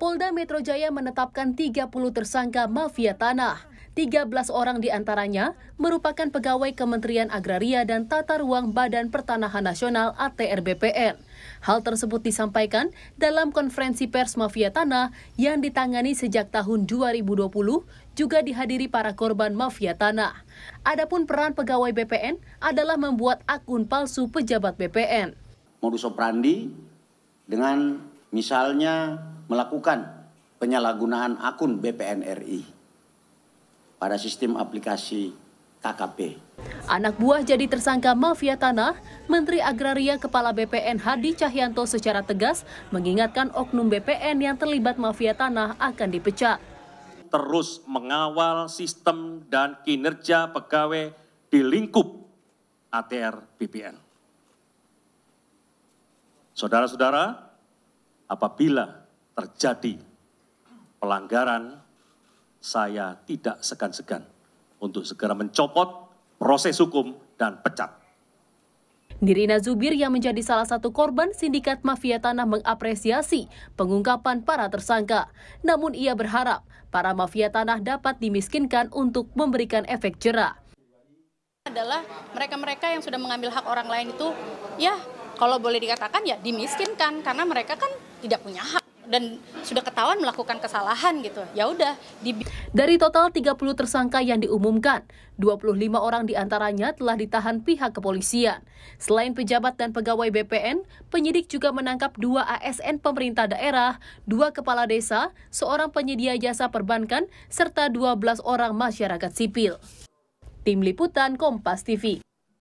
Polda Metro Jaya menetapkan 30 tersangka mafia tanah. 13 orang diantaranya merupakan pegawai Kementerian Agraria dan Tata Ruang Badan Pertanahan Nasional (ATR/BPN). Hal tersebut disampaikan dalam konferensi pers mafia tanah yang ditangani sejak tahun 2020 juga dihadiri para korban mafia tanah. Adapun peran pegawai BPN adalah membuat akun palsu pejabat BPN. Modus operandi dengan Misalnya melakukan penyalahgunaan akun BPN RI pada sistem aplikasi KKP. Anak buah jadi tersangka mafia tanah, Menteri Agraria Kepala BPN Hadi Cahyanto secara tegas mengingatkan oknum BPN yang terlibat mafia tanah akan dipecat. Terus mengawal sistem dan kinerja pegawai di lingkup ATR BPN. Saudara-saudara, apabila terjadi pelanggaran, saya tidak segan-segan untuk segera mencopot proses hukum dan pecat. Nirina Zubir yang menjadi salah satu korban sindikat mafia tanah mengapresiasi pengungkapan para tersangka. Namun ia berharap para mafia tanah dapat dimiskinkan untuk memberikan efek jerah. Adalah mereka-mereka yang sudah mengambil hak orang lain itu, ya kalau boleh dikatakan ya dimiskinkan karena mereka kan tidak punya hak dan sudah ketahuan melakukan kesalahan gitu. Ya udah. Di... Dari total 30 tersangka yang diumumkan, 25 orang diantaranya telah ditahan pihak kepolisian. Selain pejabat dan pegawai BPN, penyidik juga menangkap dua ASN pemerintah daerah, dua kepala desa, seorang penyedia jasa perbankan, serta 12 orang masyarakat sipil. Tim Liputan Kompas TV